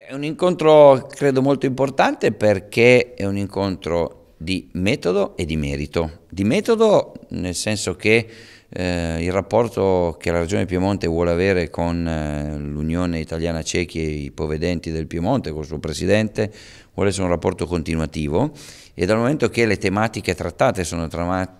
È un incontro credo molto importante perché è un incontro di metodo e di merito. Di metodo nel senso che eh, il rapporto che la Regione Piemonte vuole avere con eh, l'Unione Italiana Cechi e i Povedenti del Piemonte, con il suo Presidente, vuole essere un rapporto continuativo e dal momento che le tematiche trattate sono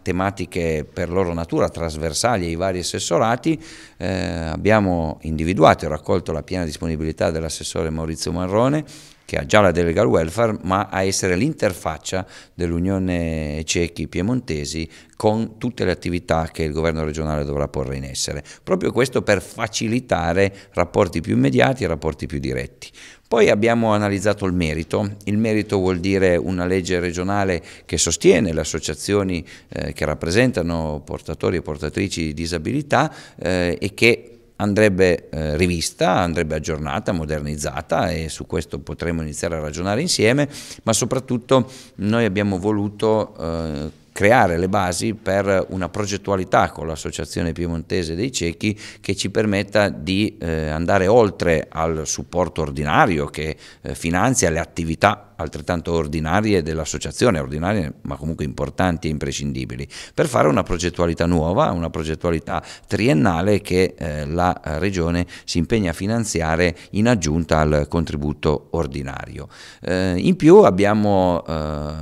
tematiche per loro natura trasversali ai vari assessorati, eh, abbiamo individuato e raccolto la piena disponibilità dell'assessore Maurizio Marrone che ha già la delega al welfare, ma a essere l'interfaccia dell'Unione Cechi Piemontesi con tutte le attività che il governo regionale dovrà porre in essere. Proprio questo per facilitare rapporti più immediati e rapporti più diretti. Poi abbiamo analizzato il merito, il merito vuol dire una legge regionale che sostiene le associazioni eh, che rappresentano portatori e portatrici di disabilità eh, e che andrebbe eh, rivista, andrebbe aggiornata, modernizzata e su questo potremo iniziare a ragionare insieme, ma soprattutto noi abbiamo voluto eh, creare le basi per una progettualità con l'Associazione Piemontese dei Ciechi che ci permetta di eh, andare oltre al supporto ordinario che eh, finanzia le attività altrettanto ordinarie dell'associazione, ordinarie ma comunque importanti e imprescindibili, per fare una progettualità nuova, una progettualità triennale che eh, la Regione si impegna a finanziare in aggiunta al contributo ordinario. Eh, in più abbiamo eh,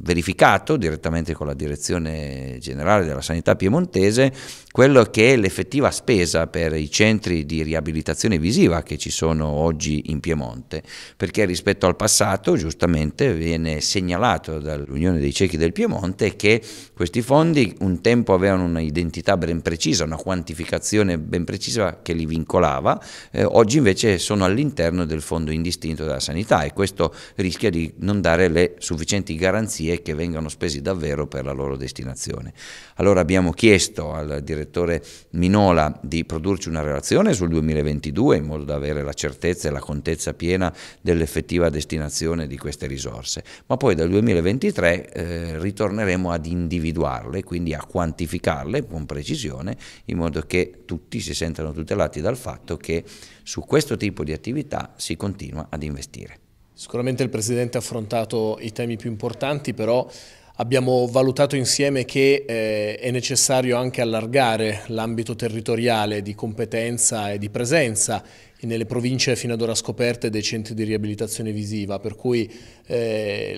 verificato direttamente con la Direzione Generale della Sanità Piemontese quello che è l'effettiva spesa per i centri di riabilitazione visiva che ci sono oggi in Piemonte, perché rispetto al passato, giustamente viene segnalato dall'Unione dei Ciechi del Piemonte che questi fondi un tempo avevano un'identità ben precisa, una quantificazione ben precisa che li vincolava, eh, oggi invece sono all'interno del fondo indistinto della sanità e questo rischia di non dare le sufficienti garanzie che vengano spesi davvero per la loro destinazione. Allora abbiamo chiesto al direttore Minola di produrci una relazione sul 2022 in modo da avere la certezza e la contezza piena dell'effettiva destinazione di di queste risorse, ma poi dal 2023 eh, ritorneremo ad individuarle, quindi a quantificarle con precisione, in modo che tutti si sentano tutelati dal fatto che su questo tipo di attività si continua ad investire. Sicuramente il Presidente ha affrontato i temi più importanti, però abbiamo valutato insieme che eh, è necessario anche allargare l'ambito territoriale di competenza e di presenza nelle province fino ad ora scoperte dei centri di riabilitazione visiva, per cui eh,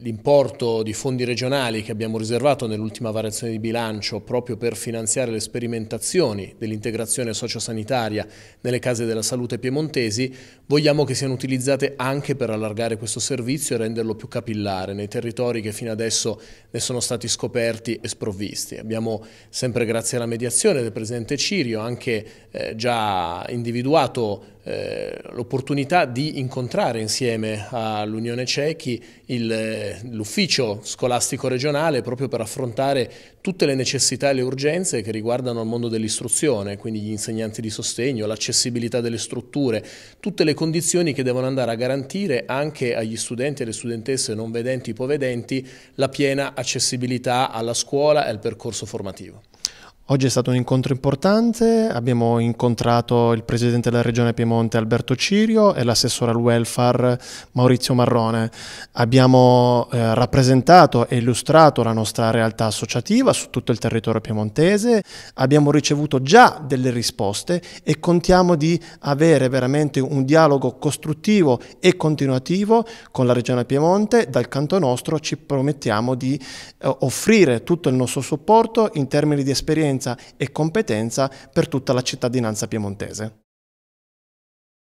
l'importo di fondi regionali che abbiamo riservato nell'ultima variazione di bilancio proprio per finanziare le sperimentazioni dell'integrazione sociosanitaria nelle case della salute piemontesi, vogliamo che siano utilizzate anche per allargare questo servizio e renderlo più capillare nei territori che fino adesso ne sono stati scoperti e sprovvisti. Abbiamo sempre grazie alla mediazione del Presidente Cirio anche eh, già individuato eh, l'opportunità di incontrare insieme all'Unione Cechi eh, l'ufficio scolastico regionale proprio per affrontare tutte le necessità e le urgenze che riguardano il mondo dell'istruzione, quindi gli insegnanti di sostegno, l'accessibilità delle strutture, tutte le condizioni che devono andare a garantire anche agli studenti e alle studentesse non vedenti, e ipovedenti, la piena accessibilità alla scuola e al percorso formativo. Oggi è stato un incontro importante, abbiamo incontrato il presidente della regione Piemonte Alberto Cirio e l'assessore al welfare Maurizio Marrone. Abbiamo eh, rappresentato e illustrato la nostra realtà associativa su tutto il territorio piemontese, abbiamo ricevuto già delle risposte e contiamo di avere veramente un dialogo costruttivo e continuativo con la regione Piemonte. Dal canto nostro ci promettiamo di eh, offrire tutto il nostro supporto in termini di esperienza esperienza e competenza per tutta la cittadinanza piemontese.